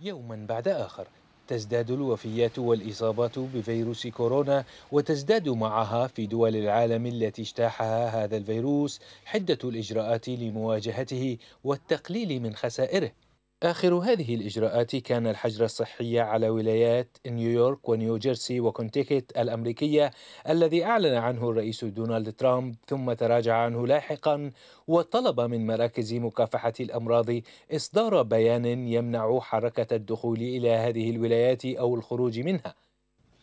يوما بعد آخر تزداد الوفيات والإصابات بفيروس كورونا وتزداد معها في دول العالم التي اجتاحها هذا الفيروس حدة الإجراءات لمواجهته والتقليل من خسائره آخر هذه الإجراءات كان الحجر الصحي على ولايات نيويورك ونيوجيرسي وكونتيكت الأمريكية الذي أعلن عنه الرئيس دونالد ترامب ثم تراجع عنه لاحقا وطلب من مراكز مكافحة الأمراض إصدار بيان يمنع حركة الدخول إلى هذه الولايات أو الخروج منها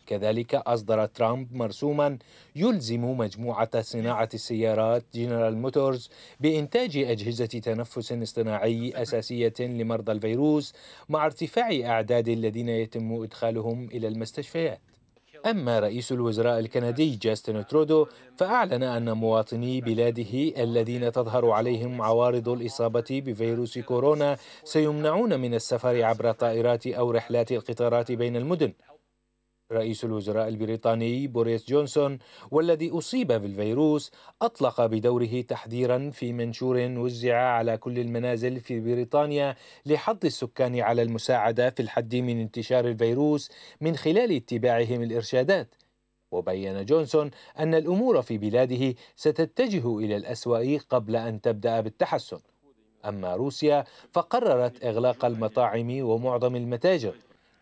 كذلك أصدر ترامب مرسوما يلزم مجموعة صناعة السيارات جنرال موتورز بإنتاج أجهزة تنفس اصطناعي أساسية لمرضى الفيروس مع ارتفاع أعداد الذين يتم إدخالهم إلى المستشفيات أما رئيس الوزراء الكندي جاستن ترودو فأعلن أن مواطني بلاده الذين تظهر عليهم عوارض الإصابة بفيروس كورونا سيمنعون من السفر عبر طائرات أو رحلات القطارات بين المدن رئيس الوزراء البريطاني بوريس جونسون والذي أصيب بالفيروس أطلق بدوره تحذيرا في منشور وزع على كل المنازل في بريطانيا لحض السكان على المساعدة في الحد من انتشار الفيروس من خلال اتباعهم الإرشادات وبين جونسون أن الأمور في بلاده ستتجه إلى الأسوأ قبل أن تبدأ بالتحسن أما روسيا فقررت إغلاق المطاعم ومعظم المتاجر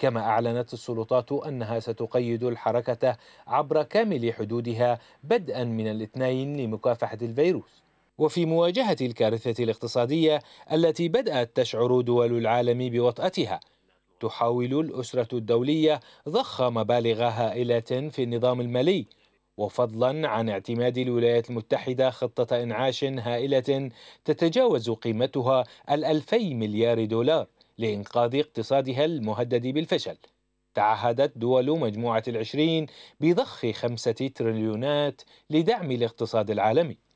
كما أعلنت السلطات أنها ستقيد الحركة عبر كامل حدودها بدءا من الاثنين لمكافحة الفيروس وفي مواجهة الكارثة الاقتصادية التي بدأت تشعر دول العالم بوطأتها تحاول الأسرة الدولية ضخ مبالغ هائلة في النظام المالي وفضلا عن اعتماد الولايات المتحدة خطة إنعاش هائلة تتجاوز قيمتها الألفي مليار دولار لإنقاذ اقتصادها المهدد بالفشل تعهدت دول مجموعة العشرين بضخ خمسة تريليونات لدعم الاقتصاد العالمي